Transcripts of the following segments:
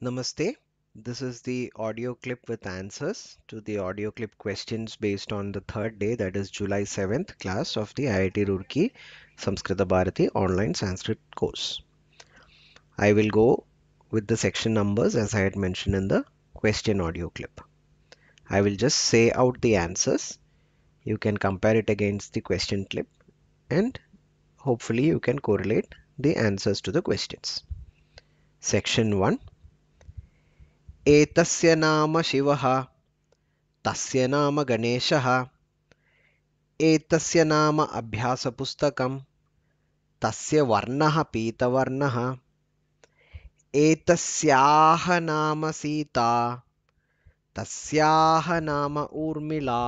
Namaste. This is the audio clip with answers to the audio clip questions based on the third day, that is July 7th class of the IIT Roorkee Samskrita Bharati online Sanskrit course. I will go with the section numbers as I had mentioned in the question audio clip. I will just say out the answers. You can compare it against the question clip and hopefully you can correlate the answers to the questions. Section 1 एतस्य नाम शिवः तस्य नाम गणेशः एतस्य नाम अभ्यासपुस्तकं तस्य वर्णः पीतवर्णः एतस्याः नाम सीता तस्याः नाम ऊर्मिला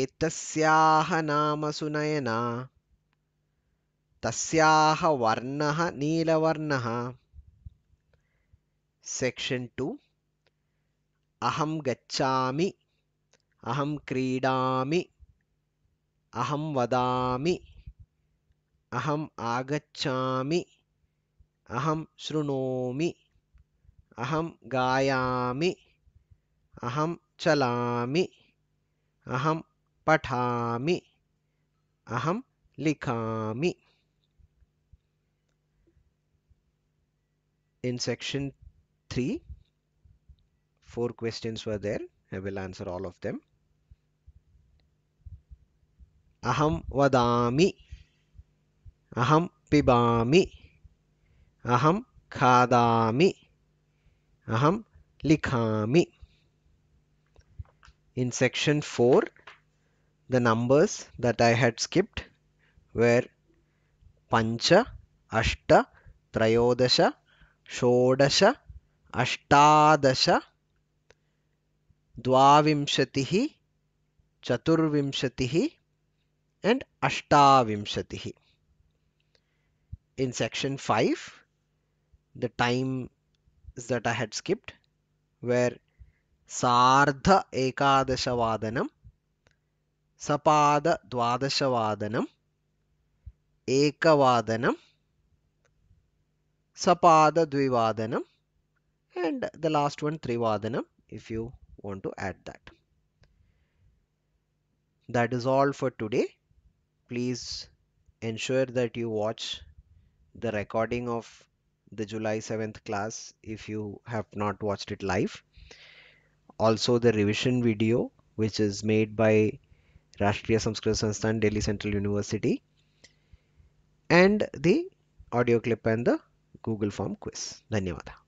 एतस्याः नाम सुनयना तस्याः वर्णः नीलवर्णः సెక్షన్ టూ అహం గచ్చామి అహం క్రీడామి అహం వదామి అహం ఆగచ్చామి అహం శృణోమి అహం గాయామి అహం చలామి అహం పఠామి అహం లిఖామి in section three. Four questions were there. I will answer all of them. Aham vadami. Aham pibami. Aham khadami. Aham likhami. In section 4, the numbers that I had skipped were Pancha, Ashta, Trayodasha, Shodasha, अष्टादश द्वाविंशतिः चतुर्विंशतिः and अष्टाविंशतिः in section 5 the times that I had skipped were सार्ध एकादशवादनं सपादद्वादशवादनम् एकवादनं सपादद्विवादनं and the last one Trivadanam if you want to add that. That is all for today. Please ensure that you watch the recording of the July 7th class if you have not watched it live. Also the revision video which is made by Rashtriya Sanskrit Sansthan Delhi Central University and the audio clip and the Google form quiz. Dhanyawada.